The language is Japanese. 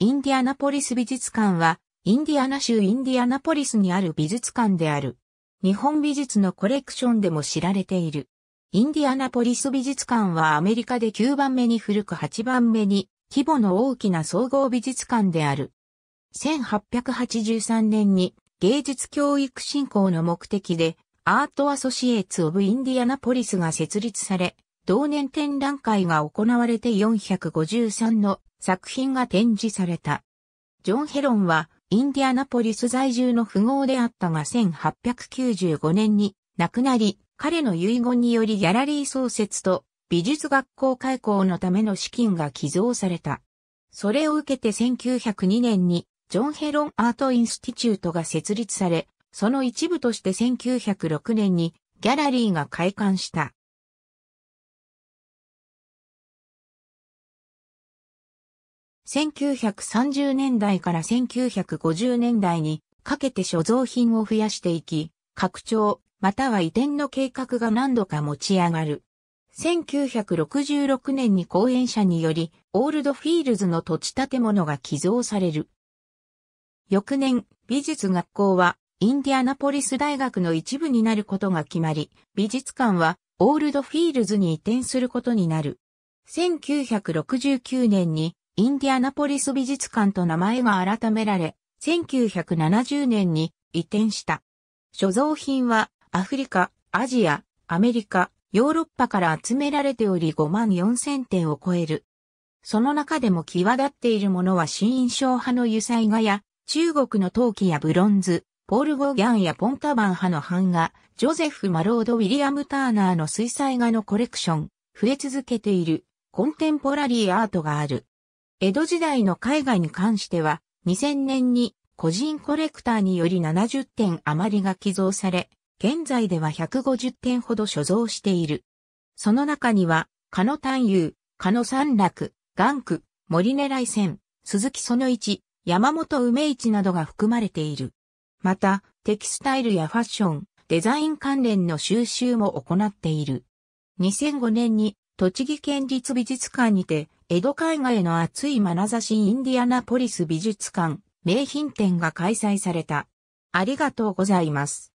インディアナポリス美術館は、インディアナ州インディアナポリスにある美術館である。日本美術のコレクションでも知られている。インディアナポリス美術館はアメリカで9番目に古く8番目に規模の大きな総合美術館である。1883年に芸術教育振興の目的でアートアソシエーツ・オブ・インディアナポリスが設立され、同年展覧会が行われて453の作品が展示された。ジョン・ヘロンはインディアナポリス在住の富豪であったが1895年に亡くなり、彼の遺言によりギャラリー創設と美術学校開校のための資金が寄贈された。それを受けて1902年にジョン・ヘロン・アート・インスティチュートが設立され、その一部として1906年にギャラリーが開館した。1930年代から1950年代にかけて所蔵品を増やしていき、拡張、または移転の計画が何度か持ち上がる。1966年に講演者により、オールドフィールズの土地建物が寄贈される。翌年、美術学校は、インディアナポリス大学の一部になることが決まり、美術館は、オールドフィールズに移転することになる。1969年に、インディアナポリス美術館と名前が改められ、1970年に移転した。所蔵品はアフリカ、アジア、アメリカ、ヨーロッパから集められており5万4千点を超える。その中でも際立っているものは新印象派の油彩画や、中国の陶器やブロンズ、ポール・ゴーギャンやポンタバン派の版画、ジョゼフ・マロード・ウィリアム・ターナーの水彩画のコレクション、増え続けているコンテンポラリーアートがある。江戸時代の絵画に関しては、2000年に個人コレクターにより70点余りが寄贈され、現在では150点ほど所蔵している。その中には、加野丹優、加野三楽、岩区、森狙い線、鈴木その一、山本梅市などが含まれている。また、テキスタイルやファッション、デザイン関連の収集も行っている。2005年に栃木県立美術館にて、江戸絵画への熱い眼差しインディアナポリス美術館、名品展が開催された。ありがとうございます。